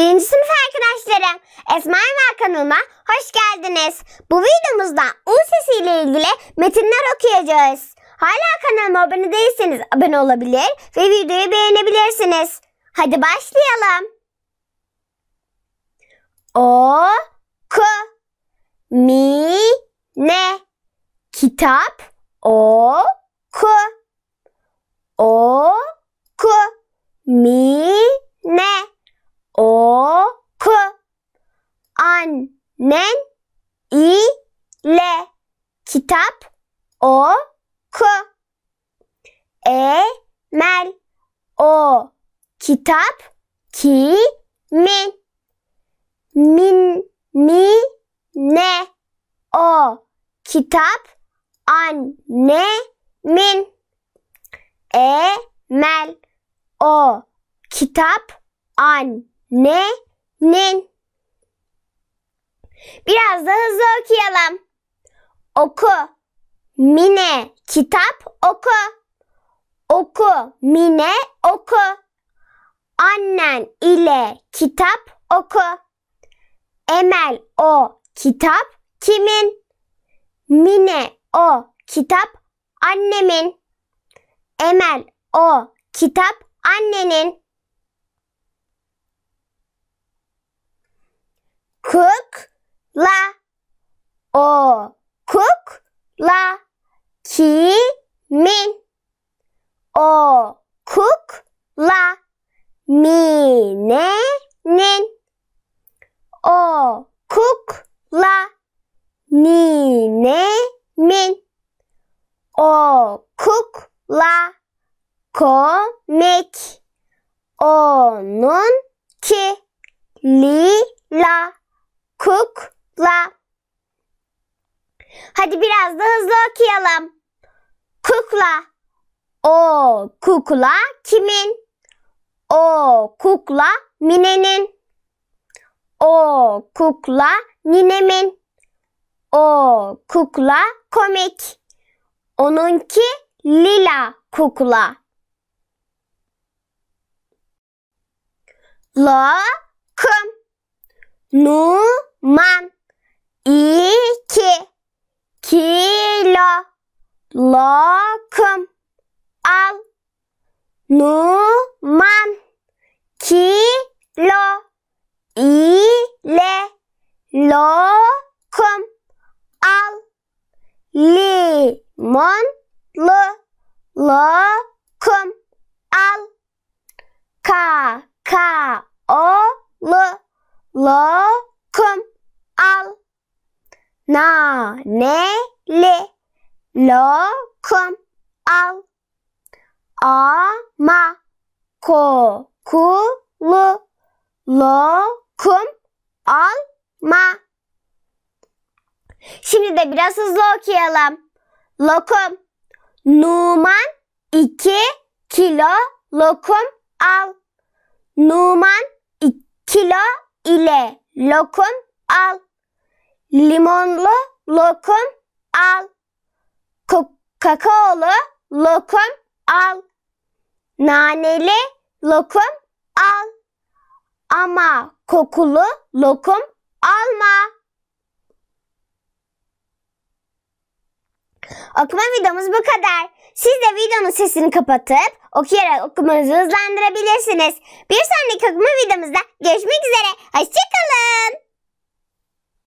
Birinci sınıf arkadaşlarım, Esma Erva kanalıma hoş geldiniz. Bu videomuzda U sesi ile ilgili metinler okuyacağız. Hala kanalıma abone değilseniz abone olabilir ve videoyu beğenebilirsiniz. Hadi başlayalım. O ku mi ne kitap o ku o ku mi ne i le kitap o e mel o kitap kimin? Min mi ne o kitap e mel o kitap annenin. Biraz da hızlı okuyalım. Oku. Mine kitap oku. Oku. Mine oku. Annen ile kitap oku. Emel o kitap kimin? Mine o kitap annemin. Emel o kitap annenin. Cook la o kuk la ki min o kuk mi ne komik onun ki li la kuk kukla. Hadi biraz da hızlı okuyalım. Kukla. O kukla kimin? O kukla Mine'nin. O kukla ninemin. O kukla komik. Onunki lila kukla. La kum. Numan. lokum al numan kilo ile lokum al limonlu lokum al kakaolu lokum al naneli lokum al ama kokulu lokum alma. Şimdi de biraz hızlı okuyalım. Lokum. Numan iki kilo lokum al. Numan 2 kilo ile lokum al. Limonlu lokum al kakaolu lokum al. Naneli lokum al. Ama kokulu lokum alma. Okuma videomuz bu kadar. Siz de videonun sesini kapatıp okuyarak okumanızı hızlandırabilirsiniz. Bir sonraki okuma videomuzda görüşmek üzere. Hoşçakalın.